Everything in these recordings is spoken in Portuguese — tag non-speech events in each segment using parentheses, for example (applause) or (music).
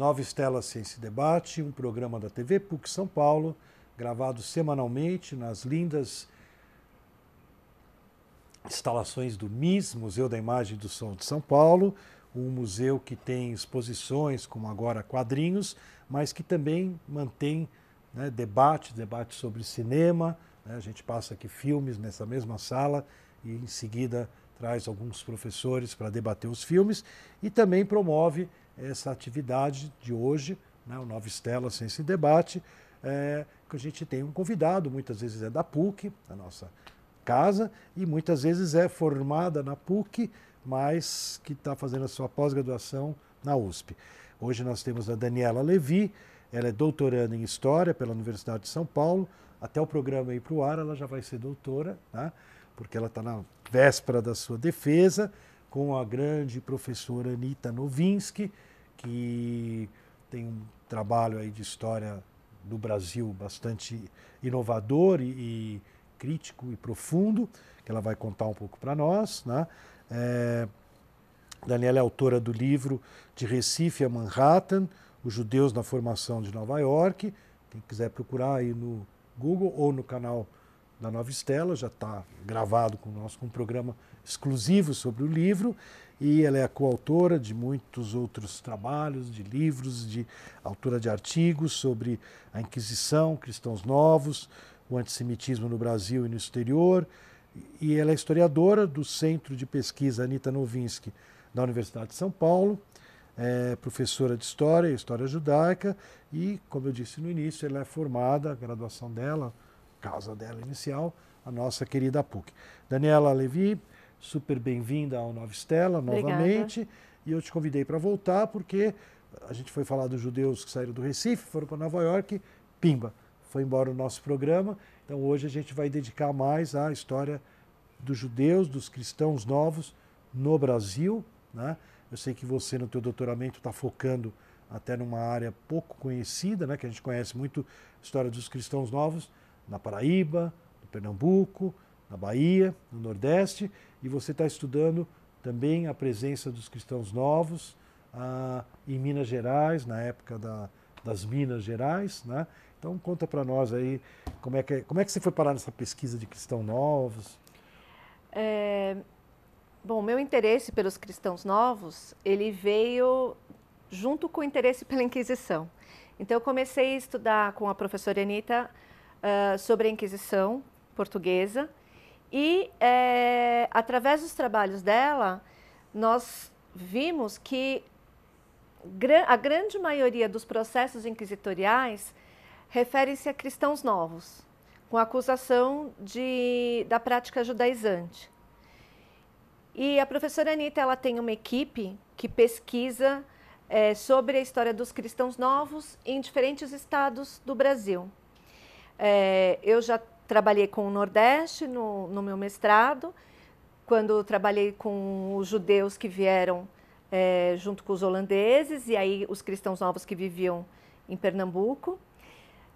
Nova Estela Ciência e Debate, um programa da TV PUC São Paulo, gravado semanalmente nas lindas instalações do MIS, Museu da Imagem e do Som de São Paulo, um museu que tem exposições, como agora quadrinhos, mas que também mantém né, debate, debate sobre cinema. Né, a gente passa aqui filmes nessa mesma sala e em seguida traz alguns professores para debater os filmes e também promove essa atividade de hoje, né, o Nova Estela Ciência e Debate, é, que a gente tem um convidado, muitas vezes é da PUC, da nossa casa, e muitas vezes é formada na PUC, mas que está fazendo a sua pós-graduação na USP. Hoje nós temos a Daniela Levi, ela é doutoranda em História pela Universidade de São Paulo. Até o programa ir para o ar, ela já vai ser doutora, né? porque ela está na véspera da sua defesa, com a grande professora Anita Novinsky, que tem um trabalho aí de história do Brasil bastante inovador e, e crítico e profundo, que ela vai contar um pouco para nós. Né? É, Daniela é autora do livro De Recife a Manhattan, Os Judeus na Formação de Nova York. Quem quiser procurar aí no Google ou no canal da Nova Estela, já está gravado com nós com um programa exclusivo sobre o livro e ela é coautora de muitos outros trabalhos, de livros, de autora de artigos sobre a Inquisição, cristãos novos, o antissemitismo no Brasil e no exterior. E ela é historiadora do Centro de Pesquisa Anita Novinsky da Universidade de São Paulo, é professora de História e História Judaica e, como eu disse no início, ela é formada, a graduação dela, causa dela inicial, a nossa querida PUC. Daniela Levi, super bem-vinda ao Nova Estela novamente. Obrigada. E eu te convidei para voltar porque a gente foi falar dos judeus que saíram do Recife, foram para Nova York, pimba, foi embora o nosso programa. Então hoje a gente vai dedicar mais à história dos judeus, dos cristãos novos no Brasil. Né? Eu sei que você no teu doutoramento está focando até numa área pouco conhecida, né? que a gente conhece muito a história dos cristãos novos, na Paraíba, no Pernambuco, na Bahia, no Nordeste, e você está estudando também a presença dos cristãos novos ah, em Minas Gerais, na época da, das Minas Gerais. Né? Então conta para nós aí como é, que, é, como é que você foi parar nessa pesquisa de cristãos novos. É, bom, meu interesse pelos cristãos novos, ele veio junto com o interesse pela Inquisição. Então eu comecei a estudar com a professora Anitta uh, sobre a Inquisição portuguesa e é, através dos trabalhos dela nós vimos que a grande maioria dos processos inquisitoriais refere-se a cristãos novos, com acusação de, da prática judaizante. E a professora Anitta ela tem uma equipe que pesquisa é, sobre a história dos cristãos novos em diferentes estados do Brasil. É, eu já trabalhei com o Nordeste no, no meu mestrado, quando trabalhei com os judeus que vieram é, junto com os holandeses e aí os cristãos novos que viviam em Pernambuco.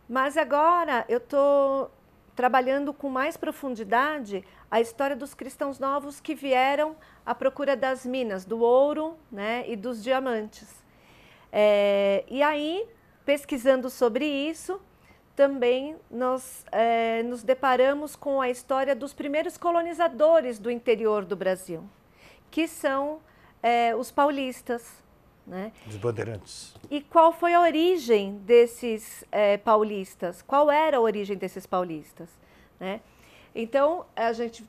Mas agora eu estou trabalhando com mais profundidade a história dos cristãos novos que vieram à procura das minas, do ouro né, e dos diamantes. É, e aí, pesquisando sobre isso, também nós é, nos deparamos com a história dos primeiros colonizadores do interior do Brasil, que são é, os paulistas. Né? Os bandeirantes. E qual foi a origem desses é, paulistas? Qual era a origem desses paulistas? Né? Então, a gente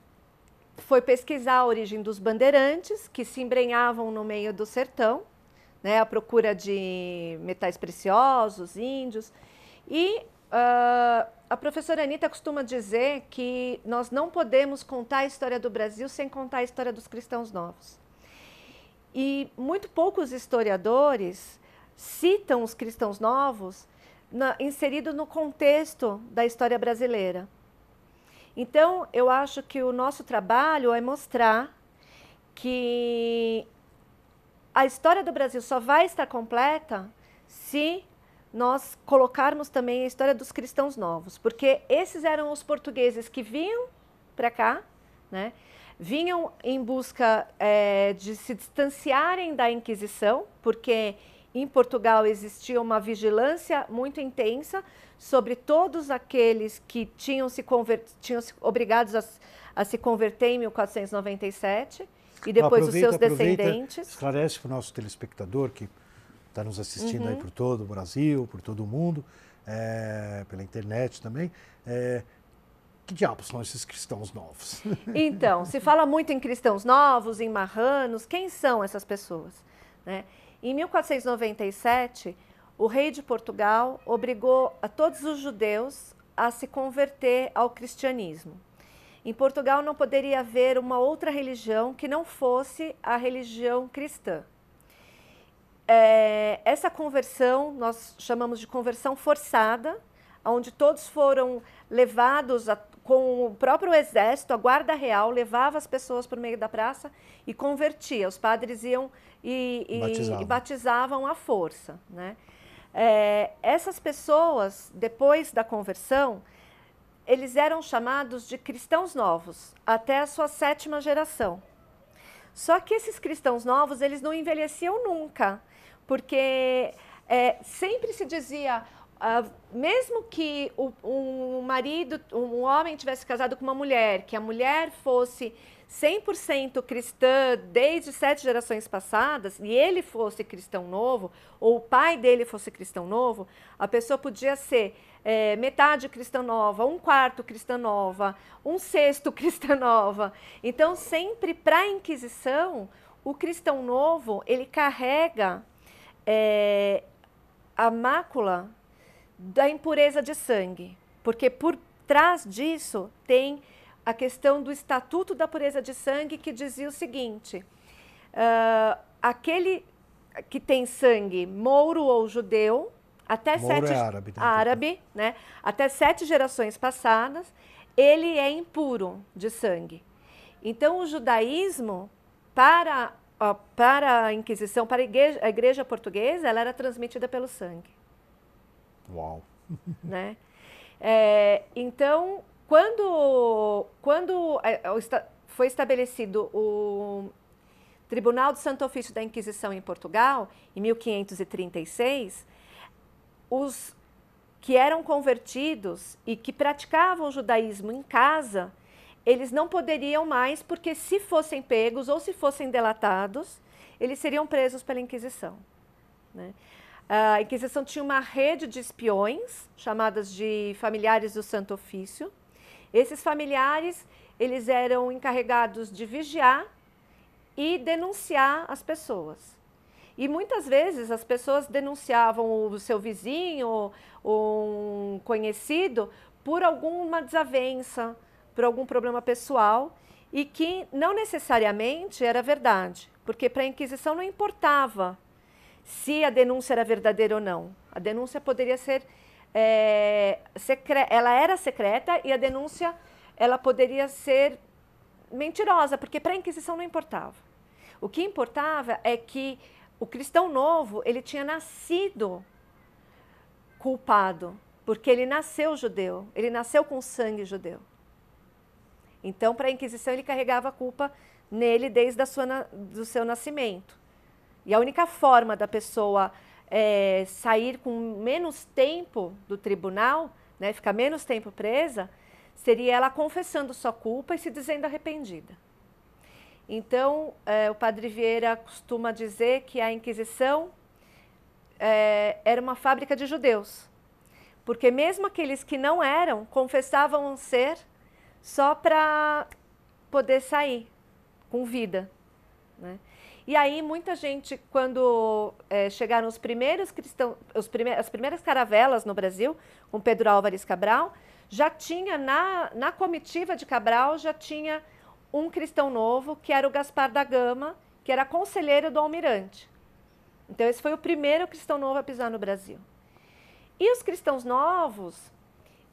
foi pesquisar a origem dos bandeirantes, que se embrenhavam no meio do sertão, né, à procura de metais preciosos, índios, e Uh, a professora Anitta costuma dizer que nós não podemos contar a história do Brasil sem contar a história dos cristãos novos. E muito poucos historiadores citam os cristãos novos na, inserido no contexto da história brasileira. Então, eu acho que o nosso trabalho é mostrar que a história do Brasil só vai estar completa se nós colocarmos também a história dos cristãos novos, porque esses eram os portugueses que vinham para cá, né? vinham em busca é, de se distanciarem da Inquisição, porque em Portugal existia uma vigilância muito intensa sobre todos aqueles que tinham se, tinham se obrigados a, a, se converter em 1497 e depois os seus descendentes. Esclarece para o nosso telespectador que está nos assistindo uhum. aí por todo o Brasil, por todo o mundo, é, pela internet também. É, que diabos são esses cristãos novos? (laughs) Então, se fala muito em cristãos novos, em marranos, quem são essas pessoas? Né? Em 1497, o rei de Portugal obrigou a todos os judeus a se converter ao cristianismo. Em Portugal não poderia haver uma outra religião que não fosse a religião cristã. É, essa conversão nós chamamos de conversão forçada, onde todos foram levados a, com o próprio exército, a guarda real levava as pessoas por meio da praça e convertia. Os padres iam e, e, batizavam. e batizavam à força. Né? É, essas pessoas, depois da conversão, eles eram chamados de cristãos novos até a sua sétima geração. Só que esses cristãos novos, eles não envelheciam nunca porque é, sempre se dizia, Uh, mesmo que o, um marido, um homem tivesse casado com uma mulher, que a mulher fosse 100% cristã desde sete gerações passadas, e ele fosse cristão novo, ou o pai dele fosse cristão novo, a pessoa podia ser é, metade cristã nova, um quarto cristã nova, um sexto (laughs) cristã nova. Então, sempre para a Inquisição, o cristão novo, ele carrega é, a mácula da impureza de sangue, porque por trás disso tem a questão do Estatuto da Pureza de Sangue que dizia o seguinte: uh, aquele que tem sangue mouro ou judeu, até mouro é sete é árabe, né? árabe né? Até sete gerações passadas, ele é impuro de sangue. Então, o judaísmo para ó, para a Inquisição, para a igreja, a igreja, portuguesa, ela era transmitida pelo sangue. Uau! (laughs) Né? É, então, quando, quando é, é, foi estabelecido o Tribunal do Santo Ofício da Inquisição em Portugal, em 1536, os que eram convertidos e que praticavam o judaísmo em casa eles não poderiam mais, porque se fossem pegos ou se fossem delatados, eles seriam presos pela Inquisição. Né? A Inquisição tinha uma rede de espiões, chamadas de familiares do Santo Ofício. Esses familiares, eles eram encarregados de vigiar e denunciar as pessoas. E muitas vezes as pessoas denunciavam o seu vizinho, um conhecido, por alguma desavença, por algum problema pessoal e que não necessariamente era verdade, porque para a Inquisição não importava se a denúncia era verdadeira ou não. A denúncia poderia ser é, ela era secreta e a denúncia ela poderia ser mentirosa, porque para a Inquisição não importava. O que importava é que o cristão novo ele tinha nascido culpado, porque ele nasceu judeu, ele nasceu com sangue judeu. Então, para a Inquisição, ele carregava a culpa nele desde a sua, do seu nascimento. E a única forma da pessoa é, sair com menos tempo do tribunal, né, ficar menos tempo presa, seria ela confessando sua culpa e se dizendo arrependida. Então, é, o padre Vieira costuma dizer que a Inquisição é, era uma fábrica de judeus, porque mesmo aqueles que não eram confessavam ser só para poder sair com vida. Né? E aí muita gente, quando é, chegaram os primeiros cristãos, os as primeiras caravelas no Brasil, com Pedro Álvares Cabral, já tinha na, na comitiva de Cabral já tinha um cristão novo que era o Gaspar da Gama, que era conselheiro do Almirante. Então esse foi o primeiro cristão novo a pisar no Brasil. E os cristãos novos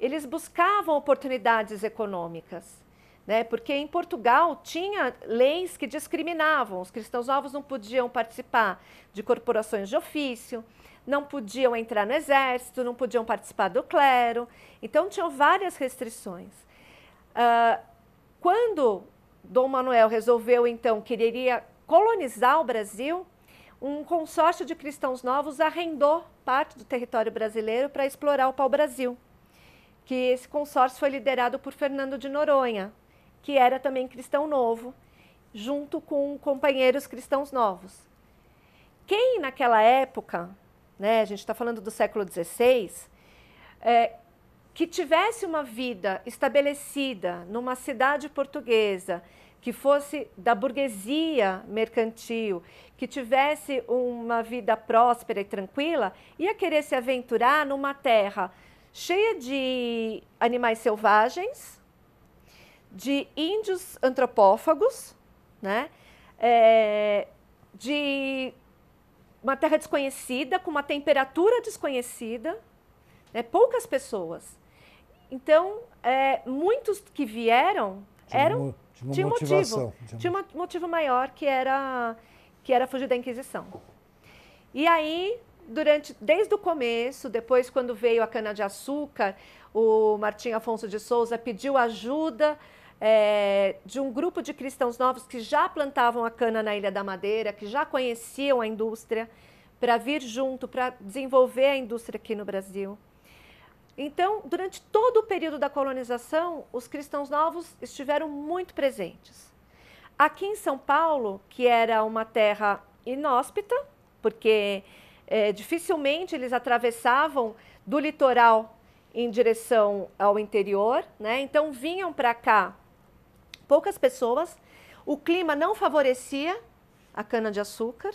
eles buscavam oportunidades econômicas. Né? Porque em Portugal tinha leis que discriminavam, os cristãos novos não podiam participar de corporações de ofício, não podiam entrar no exército, não podiam participar do clero, então tinham várias restrições. Uh, quando Dom Manuel resolveu então que iria colonizar o Brasil, um consórcio de cristãos novos arrendou parte do território brasileiro para explorar o pau-brasil que esse consórcio foi liderado por Fernando de Noronha, que era também cristão novo, junto com companheiros cristãos novos. Quem naquela época, né, a gente está falando do século XVI, é, que tivesse uma vida estabelecida numa cidade portuguesa, que fosse da burguesia mercantil, que tivesse uma vida próspera e tranquila, ia querer se aventurar numa terra cheia de animais selvagens, de índios antropófagos, né? É, de uma terra desconhecida, com uma temperatura desconhecida, né? poucas pessoas. Então, é, muitos que vieram eram tinha um motivo, tinha um motivo maior que era que era fugir da Inquisição. E aí durante desde o começo, depois quando veio a cana de açúcar, o Martim Afonso de Souza pediu ajuda é, de um grupo de cristãos novos que já plantavam a cana na Ilha da Madeira, que já conheciam a indústria, para vir junto, para desenvolver a indústria aqui no Brasil. Então, durante todo o período da colonização, os cristãos novos estiveram muito presentes. Aqui em São Paulo, que era uma terra inóspita, porque é, dificilmente eles atravessavam do litoral em direção ao interior, né? Então vinham para cá poucas pessoas. O clima não favorecia a cana de açúcar,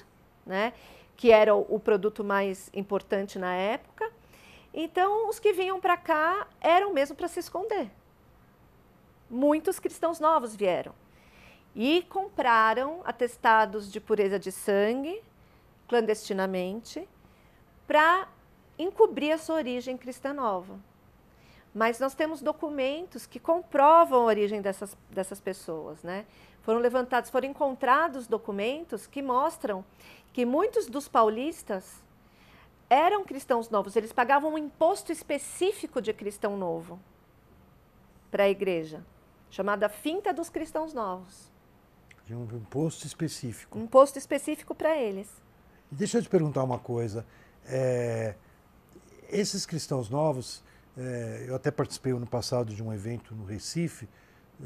né? Que era o, o produto mais importante na época. Então os que vinham para cá eram mesmo para se esconder. Muitos cristãos novos vieram e compraram atestados de pureza de sangue clandestinamente para encobrir a sua origem cristã nova. Mas nós temos documentos que comprovam a origem dessas, dessas pessoas, né? Foram levantados, foram encontrados documentos que mostram que muitos dos paulistas eram cristãos novos, eles pagavam um imposto específico de cristão novo para a igreja, chamada finta dos cristãos novos. De um imposto específico. Um imposto específico para eles deixa eu te perguntar uma coisa. É, esses cristãos novos, é, eu até participei no passado de um evento no Recife,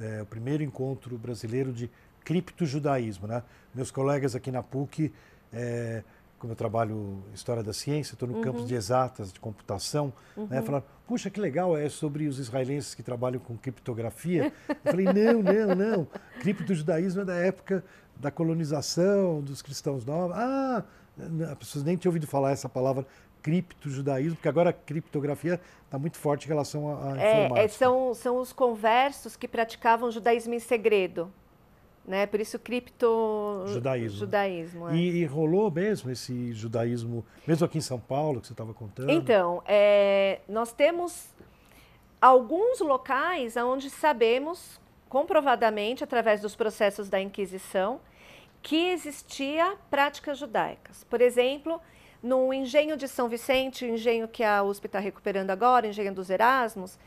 é, o primeiro encontro brasileiro de criptojudaísmo. Né? Meus colegas aqui na PUC, é, como eu trabalho História da Ciência, estou no uhum. campo de exatas, de computação, né? uhum. né, falaram, puxa, que legal, é sobre os israelenses que trabalham com criptografia. Eu falei, não, não, não, criptojudaísmo é da época da colonização, dos cristãos novos. Ah, né, as pessoas nem tinham ouvido falar essa palavra criptojudaísmo, porque agora a criptografia está muito forte em relação à é, é, informática. É, são, são os conversos que praticavam judaísmo em segredo. Né? Por isso, cripto... Judaísmo. Né? judaísmo é. e, e, rolou mesmo esse judaísmo, mesmo aqui em São Paulo, que você estava contando? Então, é, nós temos alguns locais onde sabemos, comprovadamente, através dos processos da Inquisição, que existia práticas judaicas. Por exemplo, no engenho de São Vicente, o engenho que a USP está recuperando agora, o engenho dos Erasmos.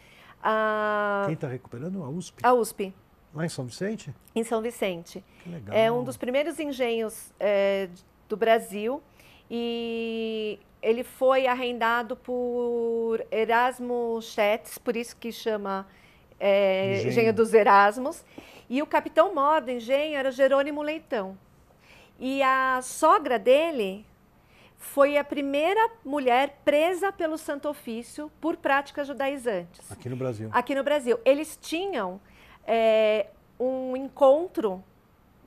A... Quem está recuperando? A USP? A USP. Lá em São Vicente? Em São Vicente. Que legal. É um dos primeiros engenhos é, do Brasil e ele foi arrendado por Erasmo Chetes, por isso que chama é, engenho. engenho dos Erasmos. E o capitão mor do engenho era Jerônimo Leitão. E a sogra dele foi a primeira mulher presa pelo Santo Ofício por práticas judaizantes. Aqui no Brasil. Aqui no Brasil. Eles tinham é, um encontro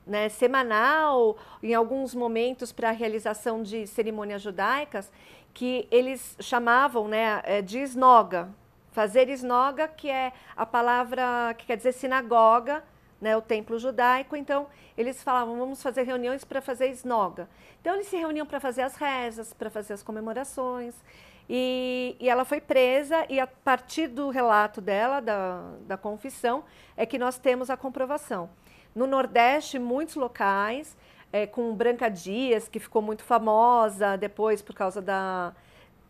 né, semanal, em alguns momentos para a realização de cerimônias judaicas, que eles chamavam né, eh, de esnoga. Fazer esnoga, que é a palavra que quer dizer sinagoga, né, o templo judaico, então eles falavam, vamos fazer reuniões para fazer esnoga. Então eles se reuniam para fazer as rezas, para fazer as comemorações, e, e, ela foi presa, e a partir do relato dela, da, da confissão, é que nós temos a comprovação. No Nordeste, muitos locais, é, com Branca Dias, que ficou muito famosa depois por causa da...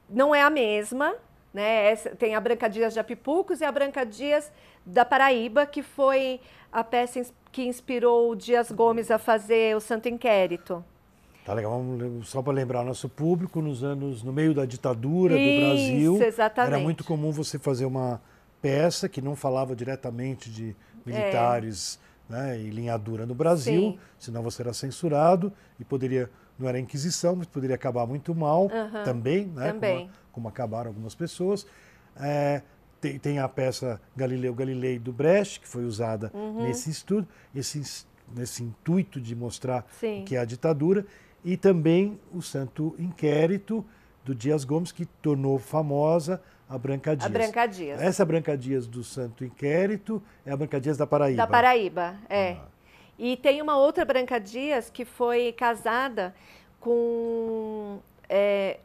Não é a mesma, né? Essa, tem a Branca Dias de Apipucos e a Branca Dias da Paraíba, que foi a peça que inspirou o Dias Gomes a fazer o Santo Inquérito. Tá legal, só para lembrar nosso público, nos anos no meio da ditadura Isso, do Brasil, exatamente. era muito comum você fazer uma peça que não falava diretamente de militares é. né, e linha dura no Brasil, Sim. senão você era censurado e poderia não era Inquisição, mas poderia acabar muito mal também, né? Também como acabaram algumas pessoas. É, tem, tem, a peça Galileu Galilei do Brecht, que foi usada uhum. nesse estudo, esse, nesse intuito de mostrar Sim. que é a ditadura, e também o Santo Inquérito do Dias Gomes, que tornou famosa a Branca Dias. A Branca Dias. Essa Branca Dias do Santo Inquérito é a Branca Dias da Paraíba. Da Paraíba, é. Ah. E tem uma outra Branca Dias que foi casada com é,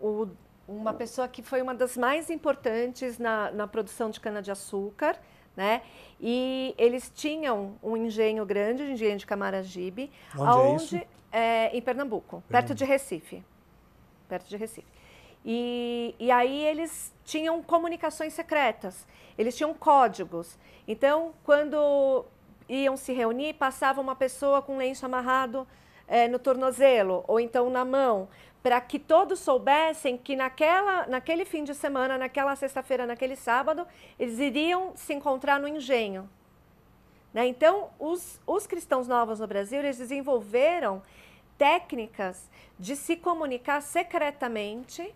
o uma pessoa que foi uma das mais importantes na, na produção de cana-de-açúcar, né? E eles tinham um engenho grande, um engenho de Camaragibe, onde, aonde, é isso? É, em Pernambuco, Pernambuco, perto de Recife. Perto de Recife. E, e aí eles tinham comunicações secretas, eles tinham códigos. Então, quando iam se reunir, passava uma pessoa com lenço amarrado é, no tornozelo ou então na mão, para que todos soubessem que naquela, naquele fim de semana, naquela sexta-feira, naquele sábado, eles iriam se encontrar no engenho. Né? Então, os, os cristãos novos no Brasil, eles desenvolveram técnicas de se comunicar secretamente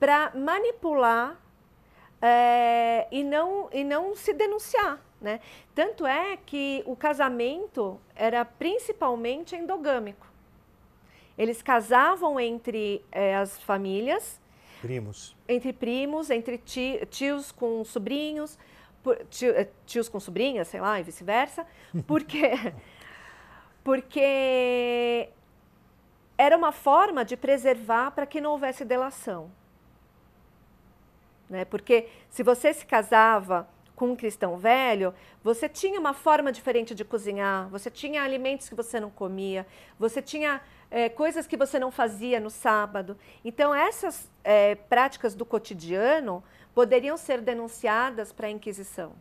para manipular é, e, não, e não se denunciar. Né? Tanto é que o casamento era principalmente endogâmico. Eles casavam entre eh, as famílias. Primos. Entre primos, entre tios com sobrinhos, tio, eh, tios com sobrinhas, sei lá, e vice-versa. (laughs) Porque, porque era uma forma de preservar para que não houvesse delação. Né? Porque se você se casava com um cristão velho, você tinha uma forma diferente de cozinhar, você tinha alimentos que você não comia, você tinha é, coisas que você não fazia no sábado. Então, essas é, práticas do cotidiano poderiam ser denunciadas para a Inquisição.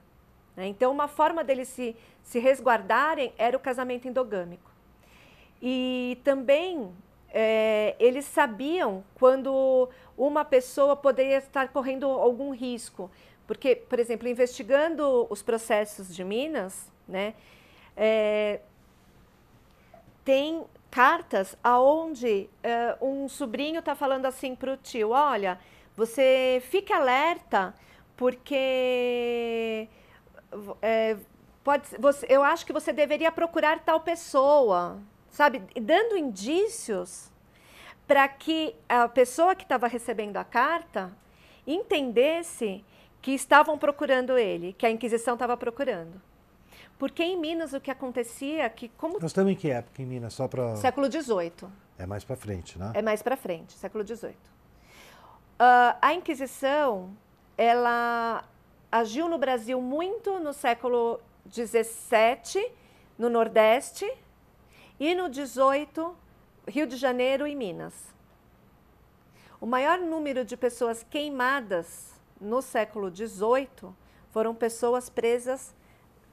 Né? Então, uma forma deles se, se resguardarem era o casamento endogâmico. E também é, eles sabiam quando uma pessoa poderia estar correndo algum risco. Porque, por exemplo, investigando os processos de Minas, né, é, tem cartas aonde é, um sobrinho está falando assim para o tio, olha, você fica alerta porque é, pode, você, eu acho que você deveria procurar tal pessoa, sabe? Dando indícios para que a pessoa que estava recebendo a carta entendesse que estavam procurando ele, que a Inquisição estava procurando. Porque em Minas o que acontecia é que como nós estamos em que época em Minas só para século XVIII é mais para frente, né? É mais para frente, século XVIII. Uh, ah, a Inquisição ela agiu no Brasil muito no século XVII no Nordeste e no XVIII Rio de Janeiro e Minas. O maior número de pessoas queimadas no século XVIII, foram pessoas presas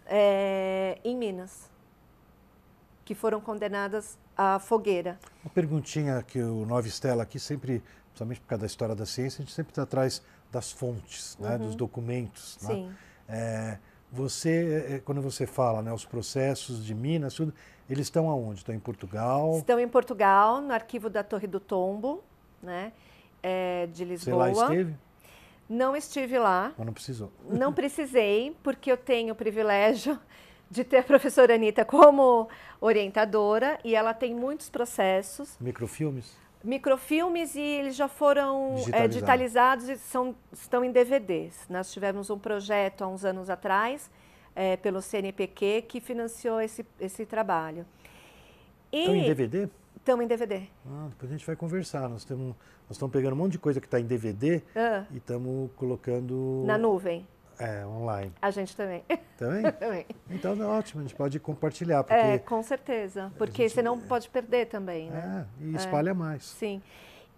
é, em Minas, que foram condenadas à fogueira. Uma perguntinha que o Nova Estela aqui sempre, principalmente por causa da história da ciência, a gente sempre está atrás das fontes, né, uhum. dos documentos. Né? Sim. É, você, é, quando você fala, né, os processos de Minas, tudo, eles estão aonde? Estão em Portugal? Estão em Portugal, no arquivo da Torre do Tombo, né, é, de Lisboa. Você lá esteve? Não estive lá. Mas não precisou. Não precisei, porque eu tenho o privilégio (laughs) de ter a professora Anitta como orientadora e ela tem muitos processos. Microfilmes? Microfilmes e eles já foram Digitalizado. é, digitalizados e são, estão em DVDs. Nós tivemos um projeto há uns anos atrás, é, pelo CNPq, que financiou esse, esse trabalho. E, estão em DVD? Estamos em DVD. Ah, depois a gente vai conversar. Nós estamos nós pegando um monte de coisa que está em DVD e estamos colocando. Na nuvem. É, online. A gente também. Também? (laughs) também. Então é ótimo, a gente pode compartilhar. Porque é, com certeza. Porque gente... você não é pode perder também, né? É, e é. espalha é. mais. Sim.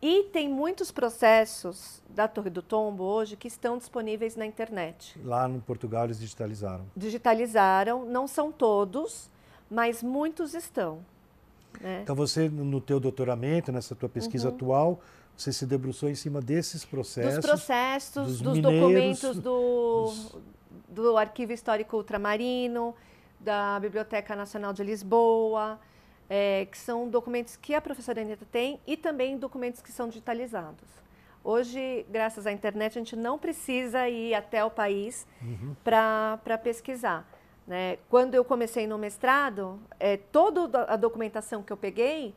E tem muitos processos da Torre do Tombo hoje que estão disponíveis na internet. Lá no Portugal eles digitalizaram. Digitalizaram, não são todos, mas muitos estão. Né? Então você, no teu doutoramento, nessa tua pesquisa uhum. atual, você se debruçou em cima desses processos. Dos processos, dos, dos mineiros, documentos do, dos... do Arquivo Histórico Ultramarino, da Biblioteca Nacional de Lisboa, é, que são documentos que a professora Anitta tem e também documentos que são digitalizados. Hoje, graças à internet, a gente não precisa ir até o país uhum. para pesquisar. Né? Quando eu comecei no mestrado, é, toda a documentação que eu peguei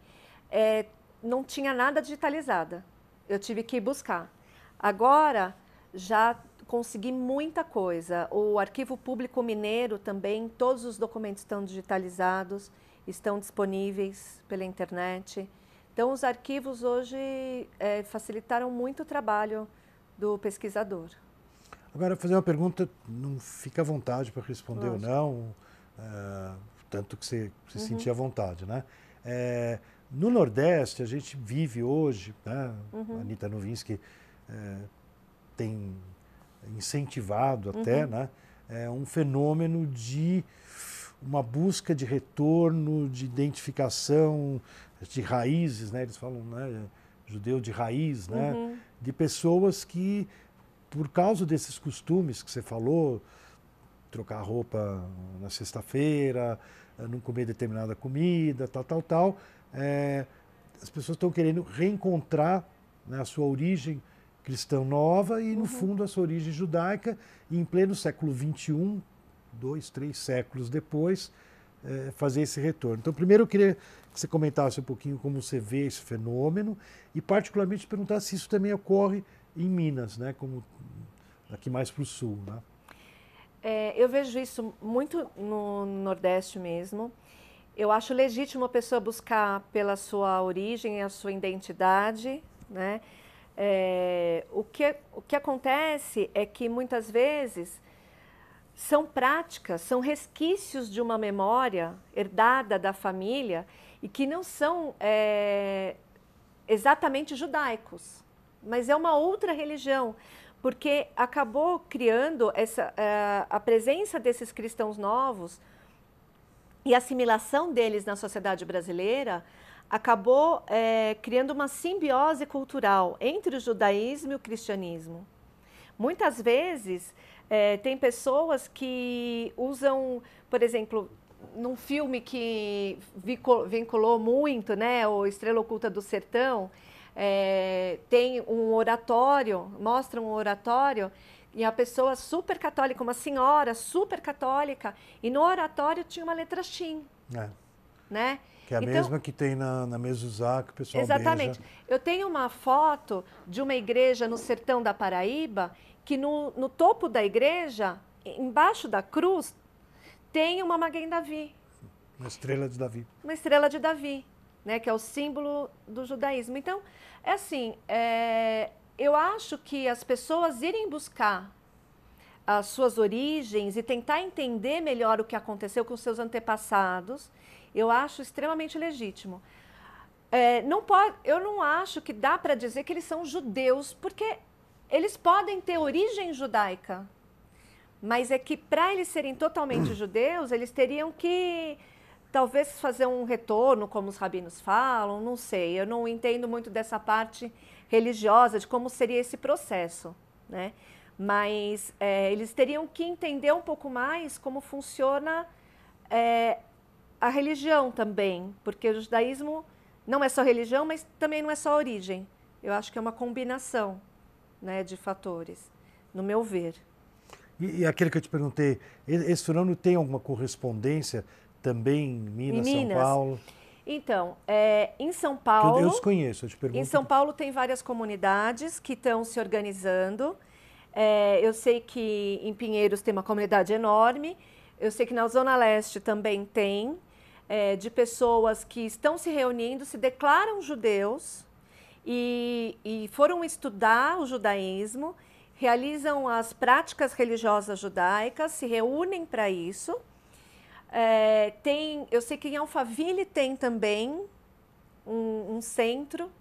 é, não tinha nada digitalizada. Eu tive que buscar. Agora já consegui muita coisa. O Arquivo Público Mineiro também, todos os documentos estão digitalizados, estão disponíveis pela internet. Então, os arquivos hoje é, facilitaram muito o trabalho do pesquisador. Agora, fazer uma pergunta, não fica à vontade para responder Lógico. ou não, uh, tanto que você se uhum. sentir à vontade, né? É, no Nordeste, a gente vive hoje, né? Uhum. A Anitta Novinsky é, eh, tem incentivado até, uhum. né? É um fenômeno de uma busca de retorno, de identificação, de raízes, né? Eles falam, né? Judeu de raiz, né? Uhum. De pessoas que por causa desses costumes que você falou, trocar roupa na sexta-feira, eh, não comer determinada comida, tal, tal, tal, é, as pessoas estão querendo reencontrar né, a sua origem cristã nova e, no uhum. fundo, a sua origem judaica. E em pleno século XXI, dois, três séculos depois, é, fazer esse retorno. Então, primeiro eu queria que você comentasse um pouquinho como você vê esse fenômeno e, particularmente, perguntar se isso também ocorre em Minas, né? Como aqui mais para o sul, né? É, eu vejo isso muito no Nordeste mesmo. Eu acho legítimo a pessoa buscar pela sua origem, a sua identidade, né? É, o, que, o que acontece é que muitas vezes são práticas, são resquícios de uma memória herdada da família e que não são é, exatamente judaicos mas é uma outra religião, porque acabou criando essa, uh, a presença desses cristãos novos e a assimilação deles na sociedade brasileira acabou eh, criando uma simbiose cultural entre o judaísmo e o cristianismo. Muitas vezes eh, tem pessoas que usam, por exemplo, num filme que vinculou muito, né, o Estrela Oculta do Sertão, é, tem um oratório, mostra um oratório e a pessoa super católica, uma senhora super católica, e no oratório tinha uma letra Shin. É. Né? Que é a então, mesma que tem na, na mezuzá, que o pessoal Exatamente. Beija. Eu tenho uma foto de uma igreja no sertão da Paraíba, que no, no topo da igreja, embaixo da cruz, tem uma Maguém Davi. Uma estrela de Davi. Uma estrela de Davi né, que é o símbolo do judaísmo. Então, é assim, é, eu acho que as pessoas irem buscar as suas origens e tentar entender melhor o que aconteceu com seus antepassados, eu acho extremamente legítimo. É, não pode, eu não acho que dá para dizer que eles são judeus, porque eles podem ter origem judaica, mas é que para eles serem totalmente (clears throat) judeus, eles teriam que Talvez fazer um retorno, como os rabinos falam, não sei. Eu não entendo muito dessa parte religiosa, de como seria esse processo, né? Mas é, eles teriam que entender um pouco mais como funciona é, a religião também, porque o judaísmo não é só religião, mas também não é só origem. Eu acho que é uma combinação né, de fatores, no meu ver. E, e aquele que eu te perguntei, esse fenômeno tem alguma correspondência também Minas, Minas. São Paulo. Então, é, em São Paulo. Eu, eu os conheço, eu te pergunto. Em São Paulo tem várias comunidades que estão se organizando. É, eu sei que em Pinheiros tem uma comunidade enorme. Eu sei que na Zona Leste também tem, é, de pessoas que estão se reunindo, se declaram judeus e, e foram estudar o judaísmo, realizam as práticas religiosas judaicas, se reúnem para isso. É, tem, eu sei que em Alphaville tem também um, um centro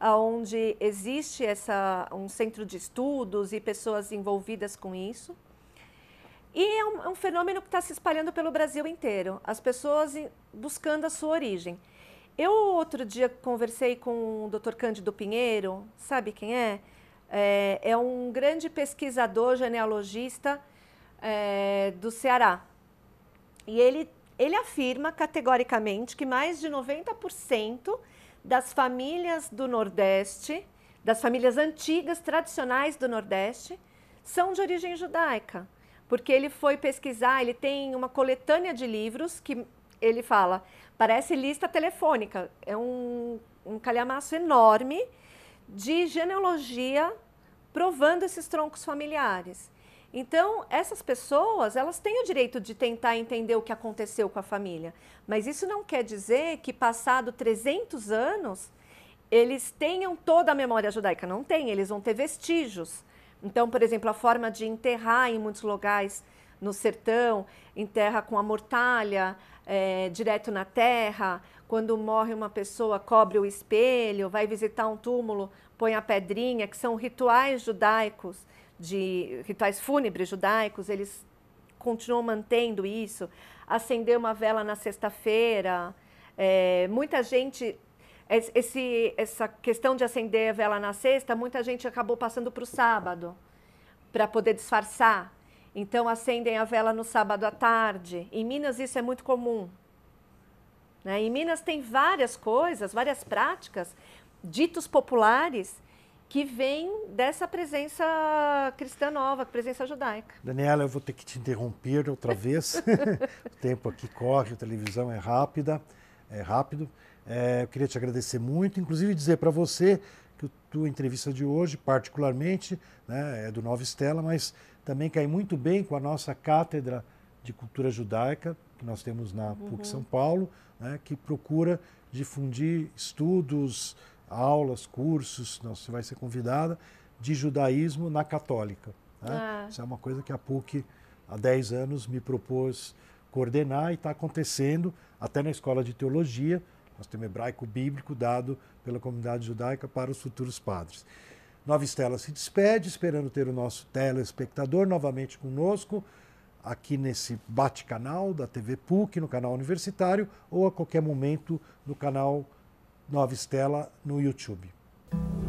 onde existe essa, um centro de estudos e pessoas envolvidas com isso. E é um, é um fenômeno que está se espalhando pelo Brasil inteiro, as pessoas buscando a sua origem. Eu, outro dia, conversei com o Dr. Cândido Pinheiro, sabe quem é? É, é um grande pesquisador genealogista é, do Ceará. E ele, ele afirma categoricamente que mais de 90% das famílias do Nordeste, das famílias antigas, tradicionais do Nordeste, são de origem judaica. Porque ele foi pesquisar, ele tem uma coletânea de livros que ele fala, parece lista telefônica, é um, um calhamaço enorme de genealogia provando esses troncos familiares. Então, essas pessoas, elas têm o direito de tentar entender o que aconteceu com a família, mas isso não quer dizer que passado 300 anos eles tenham toda a memória judaica, não tem, eles vão ter vestígios. Então, por exemplo, a forma de enterrar em muitos lugares no sertão, enterra com a mortalha, é, direto na terra. Quando morre uma pessoa, cobre o espelho, vai visitar um túmulo, põe a pedrinha, que são rituais judaicos de rituais fúnebres judaicos, eles continuam mantendo isso. Acender uma vela na sexta-feira. É, muita gente. Esse, essa questão de acender a vela na sexta, muita gente acabou passando para o sábado, para poder disfarçar. Então, acendem a vela no sábado à tarde. Em Minas, isso é muito comum. Né? Em Minas, tem várias coisas, várias práticas ditos populares que vem dessa presença cristã nova, presença judaica. Daniela, eu vou ter que te interromper outra vez. (laughs) o tempo aqui corre, a televisão é rápida, é rápido. É, eu queria te agradecer muito, inclusive dizer para você que a tua entrevista de hoje, particularmente, né, é do Nova Estela, mas também cai muito bem com a nossa cátedra de cultura judaica que nós temos na PUC uhum. São Paulo, né, que procura difundir estudos, aulas, cursos, não, você vai ser convidada, de judaísmo na católica. Né? Ah. Isso é uma coisa que a PUC, há 10 anos, me propôs coordenar e está acontecendo até na escola de teologia. Nós temos hebraico bíblico dado pela comunidade judaica para os futuros padres. Nova Estela se despede, esperando ter o nosso telespectador novamente conosco, aqui nesse bate-canal da TV PUC, no canal universitário, ou a qualquer momento no canal Nova Estela no YouTube.